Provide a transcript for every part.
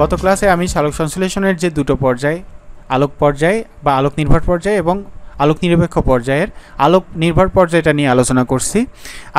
গত ক্লাসে আমি আলোক সংশ্লেষণের যে দুটো পর্যায় আলোক পর্যায় বা আলোক নির্ভর পর্যায় এবং আলোক নিরপেক্ষ পর্যায়ের আলোক নির্ভর পর্যায়টা নিয়ে আলোচনা করছি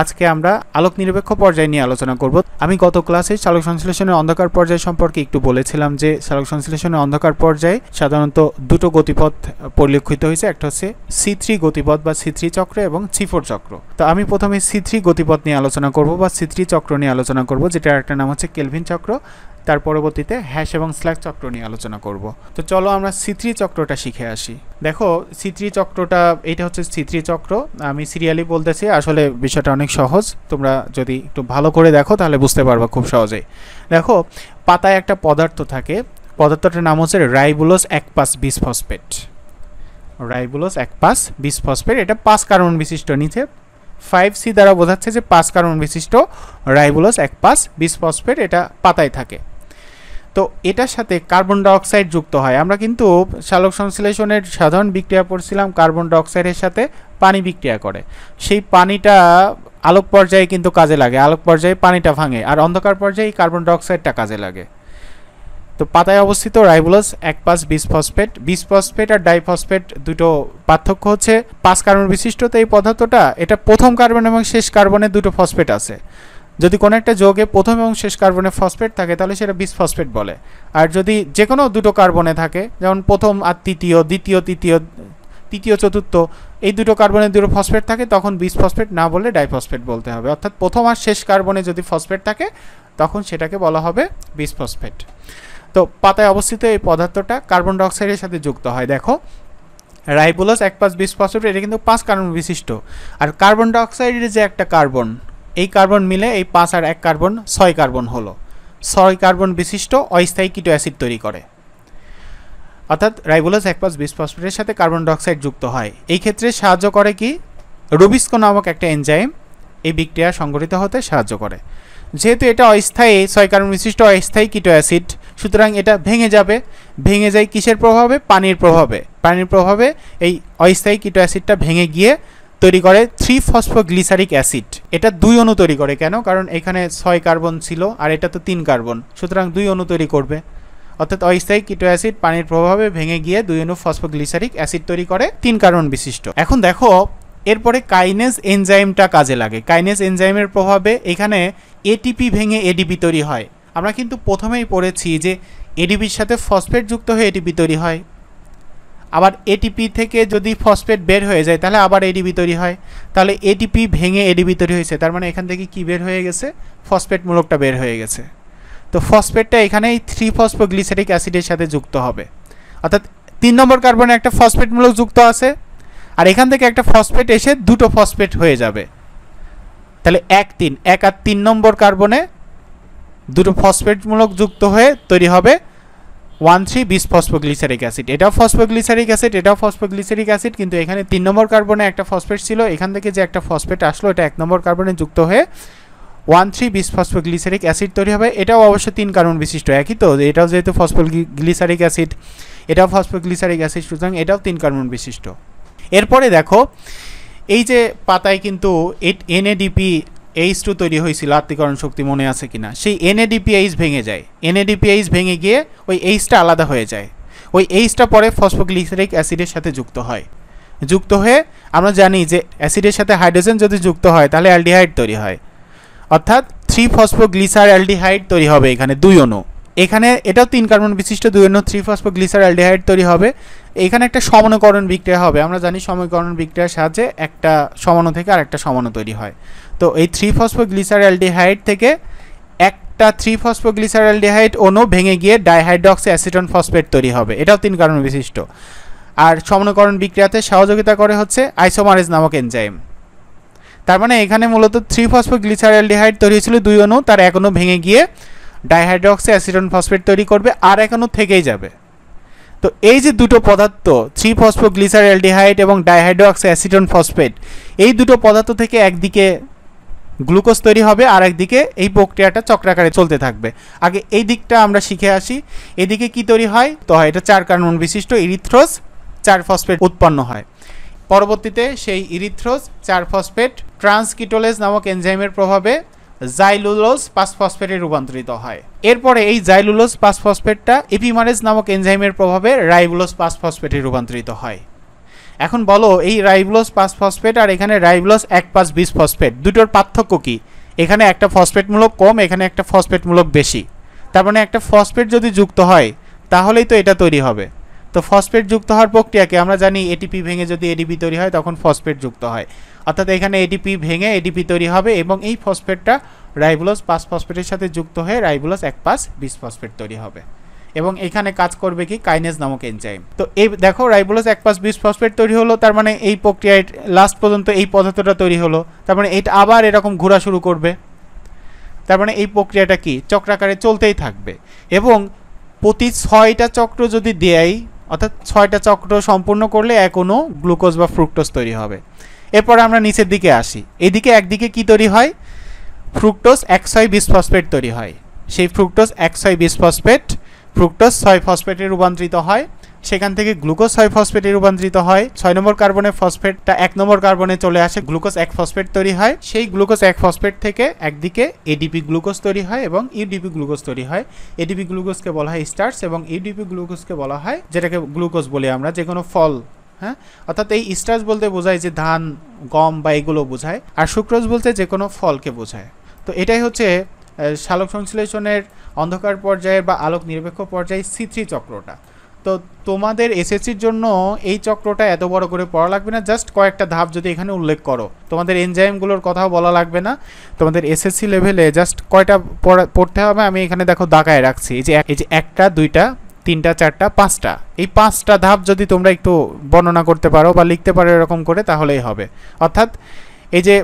আজকে আমরা আলোক নিরপেক্ষ পর্যায় নিয়ে আলোচনা করব আমি গত ক্লাসে চালক সংশ্লেষণের অন্ধকার পর্যায় সম্পর্কে একটু বলেছিলাম যে চালক সংশ্লেষণের অন্ধকার পর্যায়ে সাধারণত দুটো গতিপথ পরিলক্ষিত হয়েছে একটা হচ্ছে সি থ্রি গতিপথ বা সি থ্রি চক্র এবং সি ফোর চক্র তো আমি প্রথমে সি থ্রি গতিপথ নিয়ে আলোচনা করব বা সি থ্রি চক্র নিয়ে আলোচনা করব যেটা একটা নাম হচ্ছে কেলভিন চক্র তার পরবর্তীতে হ্যাশ এবং স্ল্যাক চক্র নিয়ে আলোচনা করব তো চলো আমরা সিত্রি চক্রটা শিখে আসি দেখো সিত্রি চক্রটা এটা হচ্ছে সিত্রি চক্র আমি সিরিয়ালি বলতেছি আসলে বিষয়টা অনেক সহজ তোমরা যদি একটু ভালো করে দেখো তাহলে বুঝতে পারবা খুব সহজেই দেখো পাতায় একটা পদার্থ থাকে পদার্থটার নাম হচ্ছে রাইবুলোস এক পাস ফসফেট রাইবুলোস এক পাস ফসফেট এটা পাঁচ কারণ বিশিষ্ট নিচে ফাইভ সি দ্বারা বোঝাচ্ছে যে পাঁচ কারণ বিশিষ্ট রাইবুলোস এক পাস ফসফেট এটা পাতায় থাকে তো এটার সাথে কার্বন ডাইঅক্সাইড যুক্ত হয় আমরা কিন্তু শালক সংশ্লেষণের সাধারণ বিক্রিয়া পড়ছিলাম কার্বন ডাইঅক্সাইডের সাথে পানি বিক্রিয়া করে সেই পানিটা আলোক পর্যায়ে কিন্তু কাজে লাগে আলোক পর্যায়ে পানিটা ভাঙে আর অন্ধকার পর্যায়ে কার্বন ডাইঅক্সাইডটা কাজে লাগে তো পাতায় অবস্থিত রাইবুলাস এক পাঁচ বিশ ফসফেট আর ডাইফসফেট দুটো পার্থক্য হচ্ছে পাঁচ কার্বন বিশিষ্ট তো এই পদার্থটা এটা প্রথম কার্বন এবং শেষ কার্বনে দুটো ফসফেট আছে যদি কোনো একটা যৌগে প্রথম এবং শেষ কার্বনে ফসফেট থাকে তাহলে সেটা বিস ফসফেট বলে আর যদি যে কোনো দুটো কার্বনে থাকে যেমন প্রথম আর তৃতীয় দ্বিতীয় তৃতীয় তৃতীয় চতুর্থ এই দুটো কার্বনের দুটো ফসফেট থাকে তখন বিস ফসফেট না বলে ডাইফসফেট বলতে হবে অর্থাৎ প্রথম আর শেষ কার্বনে যদি ফসফেট থাকে তখন সেটাকে বলা হবে বিস ফসফেট তো পাতায় অবস্থিত এই পদার্থটা কার্বন ডাইঅক্সাইডের সাথে যুক্ত হয় দেখো রাইবুলস এক পাঁচ বিশ ফসফেট এটা কিন্তু পাঁচ কার্বন বিশিষ্ট আর কার্বন ডাইঅক্সাইডের যে একটা কার্বন এই কার্বন মিলে এই পাঁচ আর এক কার্বন ছয় কার্বন হলো ছয় কার্বন বিশিষ্ট অস্থায়ী কিটো অ্যাসিড তৈরি করে অর্থাৎ রাইবোলাস এক পাঁচ বিশ ফসফেটের সাথে কার্বন ডাইঅক্সাইড যুক্ত হয় এই ক্ষেত্রে সাহায্য করে কি রুবিস্কো নামক একটা এনজাইম এই বিক্রিয়া সংগঠিত হতে সাহায্য করে যেহেতু এটা অস্থায়ী ছয় কার্বন বিশিষ্ট অস্থায়ী কিটো অ্যাসিড সুতরাং এটা ভেঙে যাবে ভেঙে যায় কিসের প্রভাবে পানির প্রভাবে পানির প্রভাবে এই অস্থায়ী কিটো অ্যাসিডটা ভেঙে গিয়ে তৈরি করে থ্রি ফসফোগ্লিসারিক অ্যাসিড এটা দুই অণু তৈরি করে কেন কারণ এখানে ছয় কার্বন ছিল আর এটা তো তিন কার্বন সুতরাং দুই অণু তৈরি করবে অর্থাৎ অস্থায়ী কিটো অ্যাসিড পানির প্রভাবে ভেঙে গিয়ে দুই অণু ফসফোগ্লিসারিক অ্যাসিড তৈরি করে তিন কার্বন বিশিষ্ট এখন দেখো এরপরে কাইনেস এনজাইমটা কাজে লাগে কাইনেস এনজাইমের প্রভাবে এখানে এটিপি ভেঙে এডিপি তৈরি হয় আমরা কিন্তু প্রথমেই পড়েছি যে এডিপির সাথে ফসফেট যুক্ত হয়ে এটিপি তৈরি হয় আবার এটিপি থেকে যদি ফসফেট বের হয়ে যায় তাহলে আবার এডিবি তৈরি হয় তাহলে এটিপি ভেঙে এডিবি তৈরি হয়েছে তার মানে এখান থেকে কি বের হয়ে গেছে ফসফেট মূলকটা বের হয়ে গেছে তো ফসফেটটা এখানে এই থ্রি ফসফোগ্লিসারিক অ্যাসিডের সাথে যুক্ত হবে অর্থাৎ তিন নম্বর কার্বনে একটা ফসফেট মূলক যুক্ত আছে আর এখান থেকে একটা ফসফেট এসে দুটো ফসফেট হয়ে যাবে তাহলে এক তিন এক আর তিন নম্বর কার্বনে দুটো ফসফেটমূলক যুক্ত হয়ে তৈরি হবে one three bis phosphoglyceric acid এটাও ফসফোগ্লিসারিক অ্যাসিড এটাও ফসফোগ্লিসারিক অ্যাসিড কিন্তু এখানে তিন নম্বর কার্বনে একটা ফসফেট ছিল এখান থেকে যে একটা ফসফেট আসলো এটা এক নম্বর কার্বনে যুক্ত হয়ে one three bis phosphoglyceric acid তৈরি হবে এটাও অবশ্য তিন কারণ বিশিষ্ট একই তো এটাও যেহেতু ফসফোগ্লিসারিক অ্যাসিড এটাও ফসফোগ্লিসারিক অ্যাসিড সুতরাং এটাও তিন কার্বন বিশিষ্ট এরপরে দেখো এই যে পাতায় কিন্তু এনএডিপি এইচ টু তৈরি হয়েছিল আত্মীকরণ শক্তি মনে আছে কিনা সেই এনএডিপিএইচ ভেঙে যায় এনএডিপিএইচ ভেঙে গিয়ে ওই এইচটা আলাদা হয়ে যায় ওই এইচটা পরে ফসফোগ্লিসারিক অ্যাসিডের সাথে যুক্ত হয় যুক্ত হয়ে আমরা জানি যে অ্যাসিডের সাথে হাইড্রোজেন যদি যুক্ত হয় তাহলে অ্যালডিহাইড তৈরি হয় অর্থাৎ থ্রি ফসফোগ্লিসার অ্যালডিহাইড তৈরি হবে এখানে দুই অনু এখানে এটাও তিন কার্বন বিশিষ্ট দুই অন্য থ্রি ফসফোগ্লিসার অ্যালডিহাইড তৈরি হবে এখানে একটা সমনকরণ বিক্রিয়া হবে আমরা জানি সমীকরণ বিক্রিয়ার সাহায্যে একটা সমানো থেকে আর একটা সমানো তৈরি হয় তো এই থ্রি ফসফোগ্লিসার অ্যালডিহাইড থেকে একটা থ্রি ফসফোগ্লিসার অ্যালডিহাইড অনু ভেঙে গিয়ে ডাইহাইড্রক্স অ্যাসিটন ফসফেট তৈরি হবে এটাও তিন কার্বন বিশিষ্ট আর সমনকরণ বিক্রিয়াতে সহযোগিতা করে হচ্ছে আইসোমারেজ নামক এনজাইম তার মানে এখানে মূলত থ্রি ফসফোগ্লিসার অ্যালডিহাইড তৈরি হয়েছিল দুই অনু তার এক অনু ভেঙে গিয়ে ডাইহাইড্রক্সি অ্যাসিটন ফসফেট তৈরি করবে আর এখনও থেকেই যাবে তো এই যে দুটো পদার্থ থ্রি অ্যালডিহাইড এবং ডাইহাইড্রক্সি অ্যাসিটন ফসফেট এই দুটো পদার্থ থেকে একদিকে গ্লুকোজ তৈরি হবে আর একদিকে এই প্রক্রিয়াটা চক্রাকারে চলতে থাকবে আগে এই দিকটা আমরা শিখে আসি এদিকে কি তৈরি হয় তো হয় এটা চার কার্বন বিশিষ্ট ইরিথ্রোস চার ফসফেট উৎপন্ন হয় পরবর্তীতে সেই ইরিথ্রোস চার ফসফেট ট্রান্সকিটোলেজ নামক এনজাইমের প্রভাবে জাইলুলোজ পাস ফসফেটে রূপান্তরিত হয় এরপরে এই জাইলুলোজ পাঁচ ফসফেটটা এপিমারেজ নামক এনজাইমের প্রভাবে রাইবুলোজ পাঁচ ফসফেটে রূপান্তরিত হয় এখন বলো এই রাইবুলোজ পাস ফসফেট আর এখানে রাইবুলোজ এক পাঁচ বিশ ফসফেট দুটোর পার্থক্য কি এখানে একটা ফসফেটমূলক কম এখানে একটা ফসফেটমূলক বেশি তার মানে একটা ফসফেট যদি যুক্ত হয় তাহলেই তো এটা তৈরি হবে তো ফসফেট যুক্ত হওয়ার প্রক্রিয়াকে আমরা জানি এটিপি ভেঙে যদি এডিপি তৈরি হয় তখন ফসফেট যুক্ত হয় অর্থাৎ এখানে এডিপি ভেঙে এডিপি তৈরি হবে এবং এই ফসফেটটা রাইবুলোস পাঁচ ফসফেটের সাথে যুক্ত হয়ে রাইবুলোস এক পাঁচ বিশ ফসফেট তৈরি হবে এবং এখানে কাজ করবে কি কাইনেজ নামক এনজাইম তো এই দেখো রাইবোলোস এক পাঁচ বিশ ফসফেট তৈরি হলো তার মানে এই প্রক্রিয়ায় লাস্ট পর্যন্ত এই পদার্থটা তৈরি হলো তার মানে এটা আবার এরকম ঘোরা শুরু করবে তার মানে এই প্রক্রিয়াটা কি চক্রাকারে চলতেই থাকবে এবং প্রতি ছয়টা চক্র যদি দেয় অর্থাৎ ছয়টা চক্র সম্পূর্ণ করলে এখনও গ্লুকোজ বা ফ্রুক্টোজ তৈরি হবে এরপরে আমরা নিচের দিকে আসি এদিকে একদিকে কি তৈরি হয় ফ্রুক্টোজ এক ছয় বিশ ফসফেট তৈরি হয় সেই ফ্রুক্টোজ এক ছয় বিশ ফসফেট ফ্রুক্টোজ ছয় ফসফেটে রূপান্তরিত হয় সেখান থেকে গ্লুকোজ ছয় ফসফেটে রূপান্তরিত হয় ছয় নম্বর কার্বনে ফসফেটটা এক নম্বর কার্বনে চলে আসে গ্লুকোজ এক ফসফেট তৈরি হয় সেই গ্লুকোজ এক ফসফেট থেকে একদিকে এডিপি গ্লুকোজ তৈরি হয় এবং ইউডিপি গ্লুকোজ তৈরি হয় এডিপি গ্লুকোজকে বলা হয় স্টার্স এবং ইউডিপি গ্লুকোজকে বলা হয় যেটাকে গ্লুকোজ বলি আমরা যে কোনো ফল হ্যাঁ অর্থাৎ এই স্টার্স বলতে বোঝায় যে ধান গম বা এগুলো বোঝায় আর সুক্রোজ বলতে যে কোনো ফলকে বোঝায় তো এটাই হচ্ছে শালক সংশ্লেষণের অন্ধকার পর্যায়ে বা আলোক নিরপেক্ষ পর্যায়ে সি থ্রি চক্রটা তো তোমাদের এসএসসির জন্য এই চক্রটা এত বড় করে পড়া লাগবে না জাস্ট কয়েকটা ধাপ যদি এখানে উল্লেখ করো তোমাদের এনজাইমগুলোর কথাও বলা লাগবে না তোমাদের এসএসসি লেভেলে জাস্ট কয়টা পড়তে হবে আমি এখানে দেখো দাগায় রাখছি এই যে এই যে একটা দুইটা তিনটা চারটা পাঁচটা এই পাঁচটা ধাপ যদি তোমরা একটু বর্ণনা করতে পারো বা লিখতে পারো এরকম করে তাহলেই হবে অর্থাৎ এই যে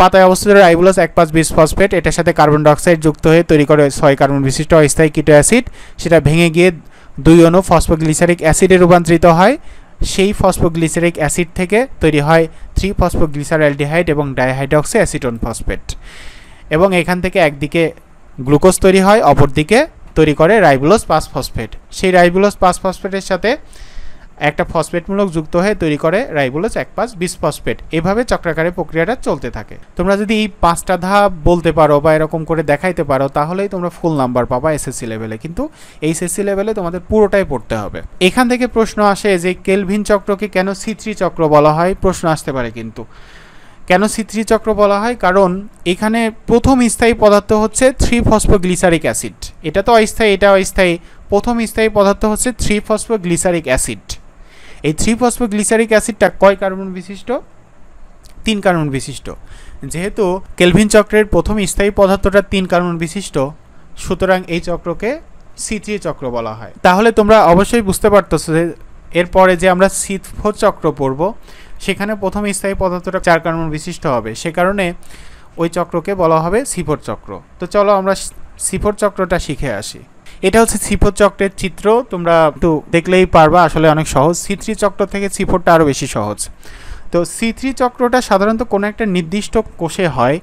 পাতায় অবস্থিত রাইবুলাস এক পাঁচ বিশ ফসফেট এটার সাথে কার্বন ডাইঅক্সাইড যুক্ত হয়ে তৈরি করে ছয় কার্বন বিশিষ্ট অস্থায়ী কিটো অ্যাসিড সেটা ভেঙে গিয়ে দুই অণু ফসফোগ্লিসারিক অ্যাসিডে রূপান্তরিত হয় সেই ফসফোগ্লিসারিক অ্যাসিড থেকে তৈরি হয় থ্রি ফসফোগ্লিসারালডিহাইড এবং ডাইহাইড্রক্সি অ্যাসিটন ফসফেট এবং এখান থেকে একদিকে গ্লুকোজ তৈরি হয় অপরদিকে তৈরি করে রাইবুলোস পাস ফসফেট সেই রাইবুলোস পাস ফসফেটের সাথে একটা ফসফেটমূলক যুক্ত হয়ে তৈরি করে রাইবোলোজ এক পাঁচ বিসফসফেট এভাবে চক্রাকারে প্রক্রিয়াটা চলতে থাকে তোমরা যদি এই পাঁচটা ধাপ বলতে পারো বা এরকম করে দেখাইতে পারো তাহলেই তোমরা ফুল নাম্বার পাবা এসএসসি লেভেলে কিন্তু এইচএসসি লেভেলে তোমাদের পুরোটাই পড়তে হবে এখান থেকে প্রশ্ন আসে যে কেলভিন চক্রকে কেন সিত্রি চক্র বলা হয় প্রশ্ন আসতে পারে কিন্তু কেন সিত্রি চক্র বলা হয় কারণ এখানে প্রথম স্থায়ী পদার্থ হচ্ছে থ্রি ফসফোগ্লিসারিক অ্যাসিড এটা তো অস্থায়ী এটা অস্থায়ী প্রথম স্থায়ী পদার্থ হচ্ছে থ্রি ফসফোগ্লিসারিক অ্যাসিড এই থ্রি ফসফোগ্লিসারিক অ্যাসিডটা কয় কার্বন বিশিষ্ট তিন কার্বন বিশিষ্ট যেহেতু কেলভিন চক্রের প্রথম স্থায়ী পদার্থটা তিন কার্বন বিশিষ্ট সুতরাং এই চক্রকে সি থ্রি চক্র বলা হয় তাহলে তোমরা অবশ্যই বুঝতে পারতেছো যে এরপরে যে আমরা সি ফোর চক্র পড়ব সেখানে প্রথম স্থায়ী পদার্থটা চার কার্বন বিশিষ্ট হবে সে কারণে ওই চক্রকে বলা হবে ফোর চক্র তো চলো আমরা সিফোর চক্রটা শিখে আসি এটা হচ্ছে ছিপোর চক্রের চিত্র তোমরা একটু দেখলেই পারবা আসলে অনেক সহজ সি থ্রি চক্র থেকে ছিপোরটা আরও বেশি সহজ তো সি থ্রি চক্রটা সাধারণত কোনো একটা নির্দিষ্ট কোষে হয়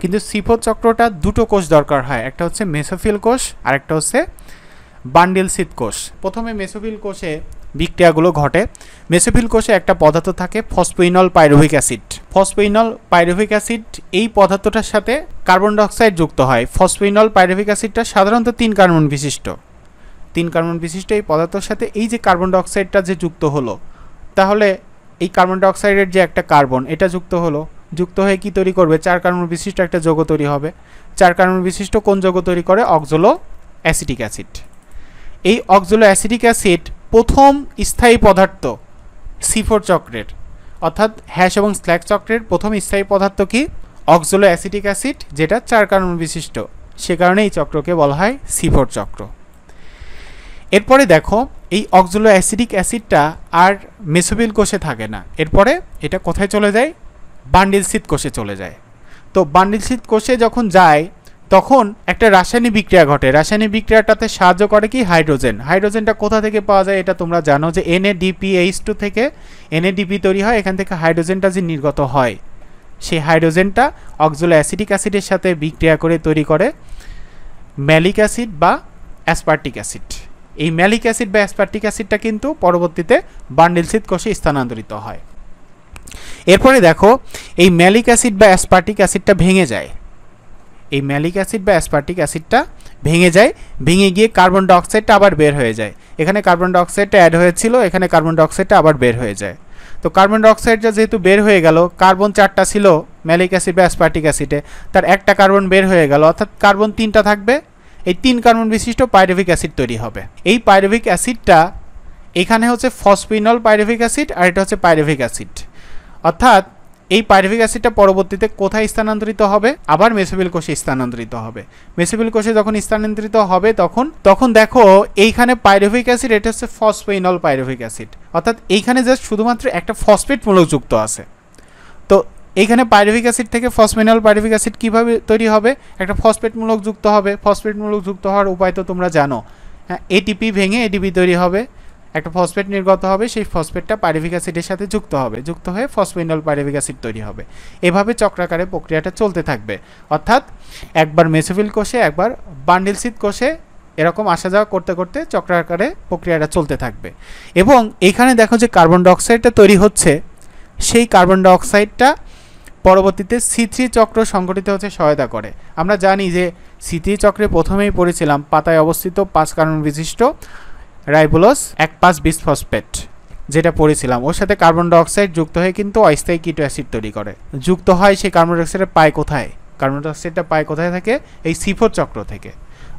কিন্তু সিফোর চক্রটা দুটো কোষ দরকার হয় একটা হচ্ছে মেসোফিল কোষ আর একটা হচ্ছে বান্ডিল শীত কোষ প্রথমে মেসোফিল কোষে বিক্রিয়াগুলো ঘটে মেসোফিল কোষে একটা পদার্থ থাকে phosphoenol pyruvic acid phosphoenol pyruvic acid এই পদার্থটার সাথে কার্বন ডাইঅক্সাইড যুক্ত হয় ফসফেইনল পাইরুভিক অ্যাসিডটা সাধারণত তিন কার্বন বিশিষ্ট তিন কার্বন বিশিষ্ট এই পদার্থের সাথে এই যে কার্বন ডাইঅক্সাইডটা যে যুক্ত হলো তাহলে এই কার্বন ডাইঅক্সাইডের যে একটা কার্বন এটা যুক্ত হলো যুক্ত হয়ে কি তৈরি করবে চার কার্বন বিশিষ্ট একটা যৌগ তৈরি হবে চার কার্বন বিশিষ্ট কোন যৌগ তৈরি করে অক্সোলো অ্যাসিটিক অ্যাসিড এই অক্সোলো অ্যাসিটিক অ্যাসিড প্রথম স্থায়ী পদার্থ সিফোর চক্রের অর্থাৎ হ্যাশ এবং স্ল্যাক চক্রের প্রথম স্থায়ী পদার্থ কি অক্সোলো অ্যাসিটিক অ্যাসিড যেটা চার কারণ বিশিষ্ট সে কারণে এই চক্রকে বলা হয় সিফোর চক্র এরপরে দেখো এই অক্সোলো অ্যাসিডিক অ্যাসিডটা আর মেসোবিল কোষে থাকে না এরপরে এটা কোথায় চলে যায় বান্ডিল কোষে চলে যায় তো বান্ডিল কোষে যখন যায় তখন একটা রাসায়নিক বিক্রিয়া ঘটে রাসায়নিক বিক্রিয়াটাতে সাহায্য করে কি হাইড্রোজেন হাইড্রোজেনটা কোথা থেকে পাওয়া যায় এটা তোমরা জানো যে এনএডিপি এইচ টু থেকে এনএডিপি তৈরি হয় এখান থেকে হাইড্রোজেনটা যে নির্গত হয় সেই হাইড্রোজেনটা অক্সোলো অ্যাসিডিক অ্যাসিডের সাথে বিক্রিয়া করে তৈরি করে ম্যালিক অ্যাসিড বা অ্যাসপার্টিক অ্যাসিড এই ম্যালিক অ্যাসিড বা অ্যাসপার্টিক অ্যাসিডটা কিন্তু পরবর্তীতে বান্ডিলসিদ কোষে স্থানান্তরিত হয় এরপরে দেখো এই ম্যালিক অ্যাসিড বা অ্যাসপার্টিক অ্যাসিডটা ভেঙে যায় এই ম্যালিক অ্যাসিড বা অ্যাসপার্টিক অ্যাসিডটা ভেঙে যায় ভেঙে গিয়ে কার্বন ডাইঅক্সাইডটা আবার বের হয়ে যায় এখানে কার্বন ডাইঅক্সাইডটা অ্যাড হয়েছিল এখানে কার্বন ডাইঅক্সাইডটা আবার বের হয়ে যায় তো কার্বন ডাইঅক্সাইডটা যেহেতু বের হয়ে গেল কার্বন চারটা ছিল ম্যালিক অ্যাসিড বা অ্যাসপার্টিক অ্যাসিডে তার একটা কার্বন বের হয়ে গেল অর্থাৎ কার্বন তিনটা থাকবে এই তিন কার্বন বিশিষ্ট পাইরেভিক অ্যাসিড তৈরি হবে এই পাইরোভিক অ্যাসিডটা এখানে হচ্ছে ফসফিনল পাইরেভিক অ্যাসিড আর এটা হচ্ছে পাইরোভিক অ্যাসিড অর্থাৎ এই পাইরুভিক অ্যাসিডটা পরবর্তীতে কোথায় স্থানান্তরিত হবে আবার মেসোবিল কোষে স্থানান্তরিত হবে মেসোবিল কোষে যখন স্থানান্তরিত হবে তখন তখন দেখো এইখানে পাইরুভিক অ্যাসিড এটা হচ্ছে ফসফেইনল পাইরোভিক অ্যাসিড অর্থাৎ এইখানে জাস্ট শুধুমাত্র একটা ফসফেট মূলক যুক্ত আছে তো এইখানে পাইরুভিক অ্যাসিড থেকে ফসফেনল পাইরুভিক অ্যাসিড কীভাবে তৈরি হবে একটা ফসফেটমূলক যুক্ত হবে ফসফেটমূলক যুক্ত হওয়ার উপায় তো তোমরা জানো হ্যাঁ এটিপি ভেঙে এটিপি তৈরি হবে একটা ফসফেট নির্গত হবে সেই ফসফেটটা পাইরিভিক অ্যাসিডের সাথে যুক্ত হবে যুক্ত হয়ে ফসফেনল পাইরিভিক অ্যাসিড তৈরি হবে এভাবে চক্রাকারে প্রক্রিয়াটা চলতে থাকবে অর্থাৎ একবার মেসোফিল কোষে একবার বান্ডিলসিদ কোষে এরকম আসা যাওয়া করতে করতে চক্রাকারে প্রক্রিয়াটা চলতে থাকবে এবং এখানে দেখো যে কার্বন ডাইঅক্সাইডটা তৈরি হচ্ছে সেই কার্বন ডাইঅক্সাইডটা পরবর্তীতে সিথ্রি চক্র সংগঠিত হতে সহায়তা করে আমরা জানি যে সিথ্রি চক্রে প্রথমেই পড়েছিলাম পাতায় অবস্থিত পাঁচ কারণ বিশিষ্ট রাইবুলোস এক পাঁচ ফসফেট যেটা পড়েছিলাম ওর সাথে কার্বন ডাইঅক্সাইড যুক্ত হয়ে কিন্তু অস্থায়ী কিটো অ্যাসিড তৈরি করে যুক্ত হয় সেই কার্বন ডাইঅক্সাইডের পায় কোথায় কার্বন ডাইঅক্সাইডটা পায় কোথায় থাকে এই সিফোর চক্র থেকে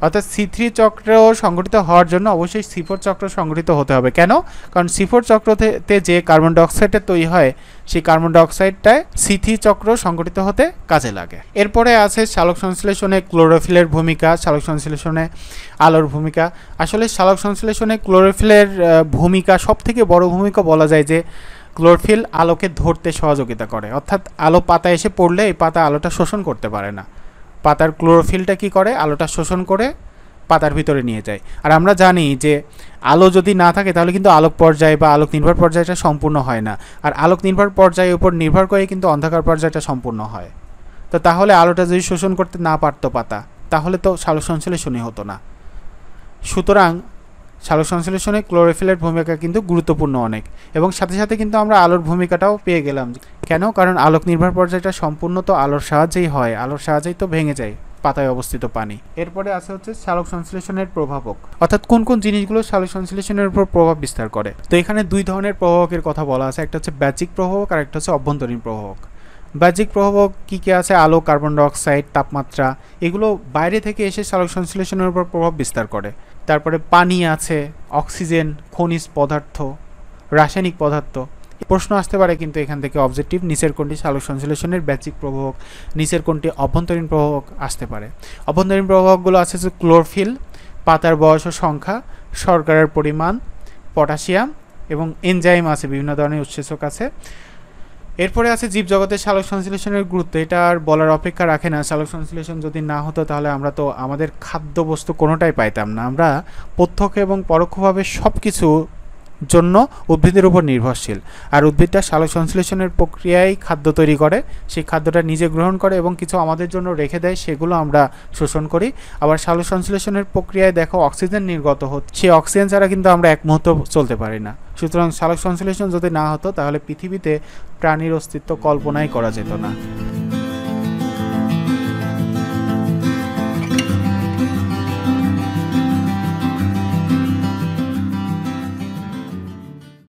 অর্থাৎ সি থ্রি চক্র সংগঠিত হওয়ার জন্য অবশ্যই সি ফোর চক্র সংগঠিত হতে হবে কেন কারণ সি ফোর চক্রতে যে কার্বন ডাইঅক্সাইডটা তৈরি হয় সেই কার্বন ডাইঅক্সাইডটায় সি থ্রি চক্র সংগঠিত হতে কাজে লাগে এরপরে আছে শালক সংশ্লেষণে ক্লোরোফিলের ভূমিকা শালক সংশ্লেষণে আলোর ভূমিকা আসলে শালক সংশ্লেষণে ক্লোরোফিলের ভূমিকা সবথেকে বড় ভূমিকা বলা যায় যে ক্লোরোফিল আলোকে ধরতে সহযোগিতা করে অর্থাৎ আলো পাতা এসে পড়লে এই পাতা আলোটা শোষণ করতে পারে না পাতার ক্লোরোফিলটা কি করে আলোটা শোষণ করে পাতার ভিতরে নিয়ে যায় আর আমরা জানি যে আলো যদি না থাকে তাহলে কিন্তু আলোক পর্যায় বা আলোক নির্ভর পর্যায়টা সম্পূর্ণ হয় না আর আলোক নির্ভর পর্যায়ের উপর নির্ভর করে কিন্তু অন্ধকার পর্যায়টা সম্পূর্ণ হয় তো তাহলে আলোটা যদি শোষণ করতে না পারতো পাতা তাহলে তো সালোক সংশ্লেষণই হতো না সুতরাং সালোক সংশ্লেষণে ক্লোরোফিলের ভূমিকা কিন্তু গুরুত্বপূর্ণ অনেক এবং সাথে সাথে কিন্তু আমরা আলোর ভূমিকাটাও পেয়ে গেলাম কেন কারণ আলোক নির্ভর পর্যায়টা সম্পূর্ণ তো আলোর সাহায্যেই হয় আলোর সাহায্যেই তো ভেঙে যায় পাতায় অবস্থিত পানি এরপরে আছে হচ্ছে সালোক সংশ্লেষণের প্রভাবক অর্থাৎ কোন কোন জিনিসগুলো সালোক সংশ্লেষণের উপর প্রভাব বিস্তার করে তো এখানে দুই ধরনের প্রভাবকের কথা বলা আছে একটা হচ্ছে ব্যাচিক প্রভাবক আর একটা হচ্ছে অভ্যন্তরীণ প্রভাবক বাহ্যিক প্রভাবক কী কী আছে আলো কার্বন ডাইঅক্সাইড তাপমাত্রা এগুলো বাইরে থেকে এসে সালোক সংশ্লেষণের উপর প্রভাব বিস্তার করে তারপরে পানি আছে অক্সিজেন খনিজ পদার্থ রাসায়নিক পদার্থ প্রশ্ন আসতে পারে কিন্তু এখান থেকে অবজেক্টিভ নিচের কোনটি সালোক সংশ্লেষণের ব্যাচিক প্রভাবক নিচের কোনটি অভ্যন্তরীণ প্রভাবক আসতে পারে অভ্যন্তরীণ প্রভাবকগুলো আছে যে ক্লোরফিল পাতার বয়স ও সংখ্যা সরকারের পরিমাণ পটাশিয়াম এবং এনজাইম আছে বিভিন্ন ধরনের উৎসেচক আছে এরপরে আছে জগতের সালোক সংশ্লেষণের গুরুত্ব এটা আর বলার অপেক্ষা রাখে না সালোক সংশ্লেষণ যদি না হতো তাহলে আমরা তো আমাদের খাদ্যবস্তু কোনোটাই পাইতাম না আমরা প্রত্যক্ষ এবং পরোক্ষভাবে সব কিছু জন্য উদ্ভিদের উপর নির্ভরশীল আর উদ্ভিদটা সালোক সংশ্লেষণের প্রক্রিয়ায় খাদ্য তৈরি করে সেই খাদ্যটা নিজে গ্রহণ করে এবং কিছু আমাদের জন্য রেখে দেয় সেগুলো আমরা শোষণ করি আবার সালোক সংশ্লেষণের প্রক্রিয়ায় দেখো অক্সিজেন নির্গত হচ্ছে সেই অক্সিজেন ছাড়া কিন্তু আমরা এক মুহূর্ত চলতে পারি না সুতরাং সালোক সংশ্লেষণ যদি না হতো তাহলে পৃথিবীতে প্রাণীর অস্তিত্ব কল্পনাই করা যেত না